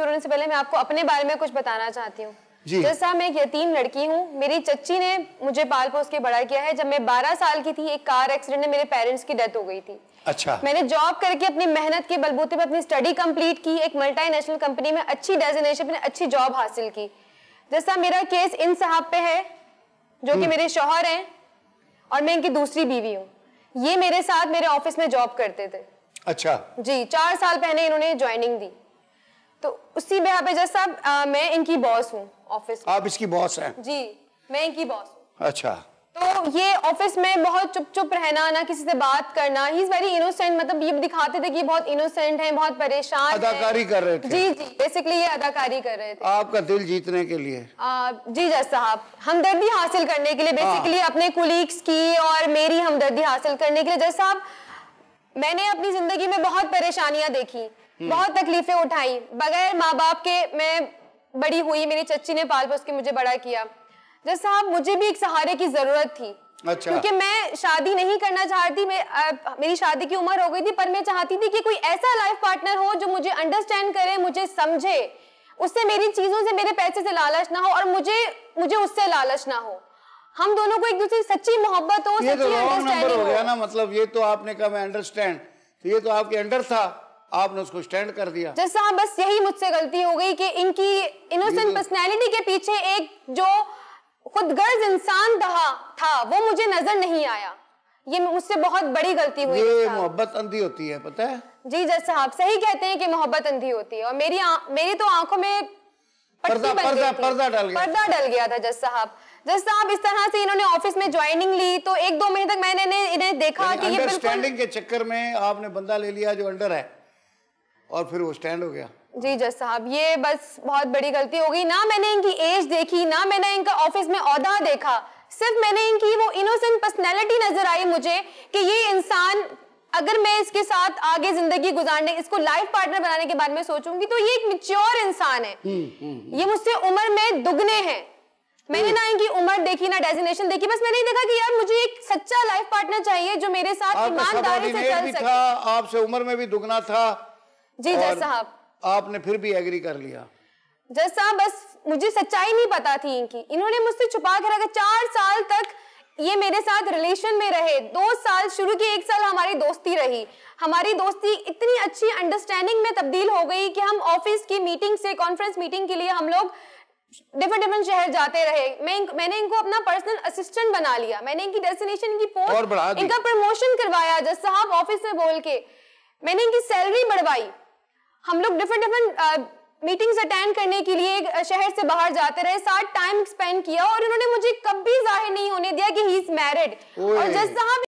शुरू से पहले मैं आपको अपने बारे में कुछ बताना चाहती हूँ जैसा मैं एक यतीम लड़की हूँ मेरी चच्ची ने मुझे पाल पोस के बड़ा किया है जब मैं 12 साल की थी एक कार एक्सीडेंट में मेरे पेरेंट्स की डेथ हो गई थी अच्छा मैंने जॉब करके अपनी मेहनत के बलबूते पर अपनी स्टडी कंप्लीट की एक मल्टीनेशनल कंपनी में अच्छी डेजिनेशन में अच्छी जॉब हासिल की जैसा मेरा केस इन साहब पे है जो कि हम्म। मेरे शोहर हैं और मैं इनकी दूसरी बीवी हूँ ये मेरे साथ मेरे ऑफिस में जॉब करते थे अच्छा जी चार साल पहले इन्होंने ज्वाइनिंग दी तो उसी बिहा पे जैसा मैं इनकी बॉस हूँ ऑफिस आप इसकी बॉस हैं जी मैं इनकी बॉस हूँ अच्छा तो ये ऑफिस में बहुत चुप चुप रहना ना किसी से बात करना ही वेरी इनोसेंट मतलब ये दिखाते थे कि बहुत इनोसेंट है बहुत परेशान अदाकारी कर रहे थे जी जी बेसिकली ये अदाकारी कर रहे थे आपका दिल जीतने के लिए आ, जी जैसा साहब हमदर्दी हासिल करने के लिए बेसिकली हाँ। अपने कुलीग्स की और मेरी हमदर्दी हासिल करने के लिए जज साहब मैंने अपनी जिंदगी में बहुत परेशानियां देखी हम्म। बहुत तकलीफें उठाई बगैर माँ बाप के मैं बड़ी हुई मेरी चच्ची ने पाल पोस के मुझे बड़ा किया जब साहब मुझे भी एक सहारे की जरूरत थी अच्छा। क्योंकि मैं शादी नहीं करना चाहती मैं आ, मेरी शादी की उम्र हो गई थी पर मैं चाहती थी कि कोई ऐसा लाइफ पार्टनर हो जो मुझे अंडरस्टैंड करे मुझे समझे उससे मेरी चीजों से मेरे पैसे से लालच ना हो और मुझे मुझे उससे लालच ना हो हम दोनों को एक दूसरे की सच्ची मोहब्बत हो ये तो सच्ची तो अंडरस्टैंडिंग हो गया ना मतलब ये तो आपने कहा मैं अंडरस्टैंड तो ये तो आपके अंडर था आपने उसको स्टैंड कर दिया जैसा हाँ, बस यही मुझसे गलती हो गई कि इनकी इनोसेंट पर्सनैलिटी के पीछे एक जो खुद गर्ज इंसान था था वो मुझे नजर नहीं आया ये मुझसे बहुत बड़ी गलती हुई ये मोहब्बत अंधी होती है पता है जी जैसे आप सही कहते हैं कि मोहब्बत अंधी होती है और मेरी आ, मेरी तो आंखों में पर्दा पर्दा पर्दा डल गया पर्दा डल गया था जज साहब जज साहब इस तरह से इन्होंने ऑफिस में ज्वाइनिंग ली तो एक दो महीने तक मैंने इन्हें देखा कि ये बिल्कुल के चक्कर में आपने बंदा ले लिया जो अंडर है और फिर वो स्टैंड हो गया जी जज साहब ये बस बहुत बड़ी गलती हो गई ना मैंने इनकी एज देखी ना मैंने इनका ऑफिस में औदा देखा सिर्फ मैंने इनकी वो इनोसेंट पर्सनैलिटी नजर आई मुझे कि ये इंसान अगर मैं इसके साथ आगे जिंदगी गुजारने इसको लाइफ पार्टनर बनाने के बारे में सोचूंगी तो ये एक मिच्योर इंसान है हुँ, हम्म, हुँ, हम्म, हम्म। ये मुझसे उम्र में दुगने हैं मैंने ना इनकी उम्र देखी ना डेजिनेशन देखी बस मैंने देखा कि यार मुझे एक सच्चा लाइफ पार्टनर चाहिए जो मेरे साथ ईमानदारी से चल सके आपसे उम्र में भी दुगना था जी जज साहब आपने फिर भी एग्री कर लिया जज साहब बस मुझे सच्चाई नहीं पता थी इनकी इन्होंने मुझसे छुपा के रखा चार साल तक ये मेरे साथ रिलेशन में रहे दो साल शुरू की एक साल हमारी दोस्ती रही हमारी दोस्ती इतनी अच्छी अंडरस्टैंडिंग में तब्दील हो गई कि हम ऑफिस की मीटिंग से कॉन्फ्रेंस मीटिंग के लिए हम लोग डिफरेंट डिफरेंट शहर जाते रहे मैं इन, मैंने इनको अपना पर्सनल असिस्टेंट बना लिया मैंने इनकी डेस्टिनेशन की पोस्ट इनका प्रमोशन करवाया जज साहब ऑफिस में बोल के मैंने इनकी सैलरी बढ़वाई हम लोग डिफरेंट डिफरेंट मीटिंग्स अटेंड करने के लिए शहर से बाहर जाते रहे साथ टाइम स्पेंड किया और उन्होंने मुझे कभी जाहिर नहीं होने दिया कि ही इज मैरिड और जस्ट साहब